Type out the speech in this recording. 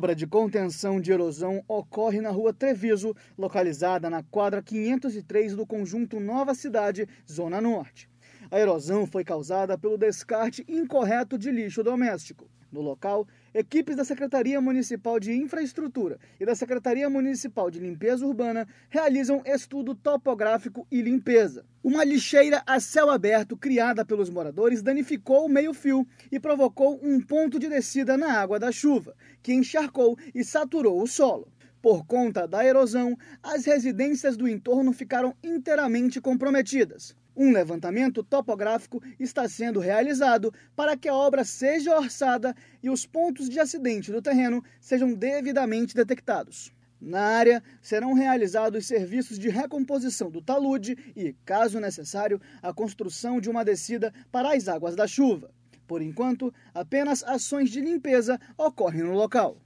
obra de contenção de erosão ocorre na rua Treviso, localizada na quadra 503 do conjunto Nova Cidade, Zona Norte. A erosão foi causada pelo descarte incorreto de lixo doméstico. No local, equipes da Secretaria Municipal de Infraestrutura e da Secretaria Municipal de Limpeza Urbana realizam estudo topográfico e limpeza. Uma lixeira a céu aberto criada pelos moradores danificou o meio-fio e provocou um ponto de descida na água da chuva, que encharcou e saturou o solo. Por conta da erosão, as residências do entorno ficaram inteiramente comprometidas. Um levantamento topográfico está sendo realizado para que a obra seja orçada e os pontos de acidente do terreno sejam devidamente detectados. Na área, serão realizados serviços de recomposição do talude e, caso necessário, a construção de uma descida para as águas da chuva. Por enquanto, apenas ações de limpeza ocorrem no local.